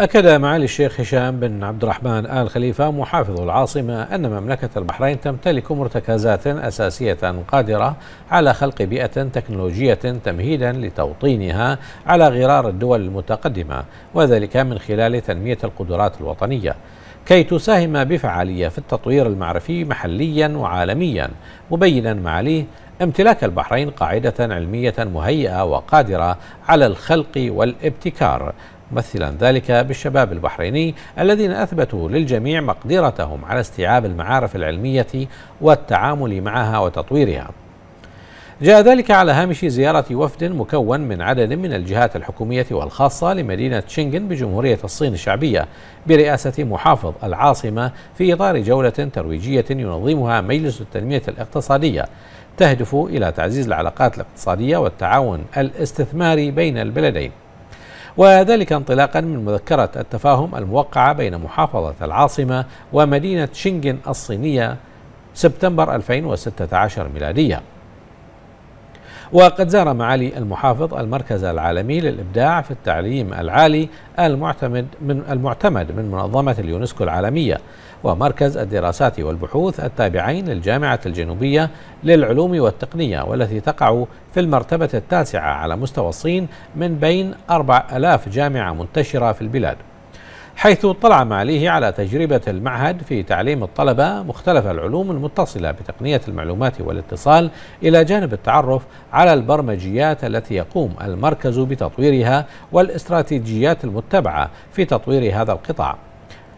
أكد معالي الشيخ هشام بن عبد الرحمن آل خليفة محافظ العاصمة أن مملكة البحرين تمتلك مرتكزات أساسية قادرة على خلق بيئة تكنولوجية تمهيدا لتوطينها على غرار الدول المتقدمة وذلك من خلال تنمية القدرات الوطنية كي تساهم بفعالية في التطوير المعرفي محليا وعالميا مبينا معاليه امتلاك البحرين قاعدة علمية مهيئة وقادرة على الخلق والابتكار ممثلا ذلك بالشباب البحريني الذين اثبتوا للجميع مقدرتهم على استيعاب المعارف العلميه والتعامل معها وتطويرها. جاء ذلك على هامش زياره وفد مكون من عدد من الجهات الحكوميه والخاصه لمدينه شنغن بجمهوريه الصين الشعبيه برئاسه محافظ العاصمه في اطار جوله ترويجيه ينظمها مجلس التنميه الاقتصاديه تهدف الى تعزيز العلاقات الاقتصاديه والتعاون الاستثماري بين البلدين. وذلك انطلاقا من مذكرة التفاهم الموقعة بين محافظة العاصمة ومدينة شنغن الصينية سبتمبر 2016 ميلادية وقد زار معالي المحافظ المركز العالمي للإبداع في التعليم العالي المعتمد من المعتمد من منظمة اليونسكو العالمية ومركز الدراسات والبحوث التابعين للجامعة الجنوبية للعلوم والتقنية والتي تقع في المرتبة التاسعة على مستوى الصين من بين 4000 جامعة منتشرة في البلاد حيث اطلع معليه على تجربة المعهد في تعليم الطلبة مختلف العلوم المتصلة بتقنية المعلومات والاتصال إلى جانب التعرف على البرمجيات التي يقوم المركز بتطويرها والاستراتيجيات المتبعة في تطوير هذا القطاع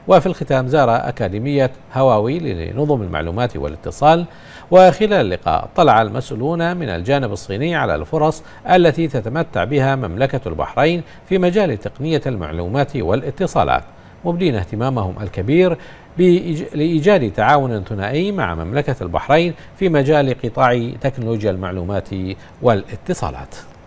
وفي الختام زار أكاديمية هواوي لنظم المعلومات والاتصال وخلال اللقاء طلع المسؤولون من الجانب الصيني على الفرص التي تتمتع بها مملكة البحرين في مجال تقنية المعلومات والاتصالات مبدين اهتمامهم الكبير لإيجاد تعاون ثنائي مع مملكة البحرين في مجال قطاع تكنولوجيا المعلومات والاتصالات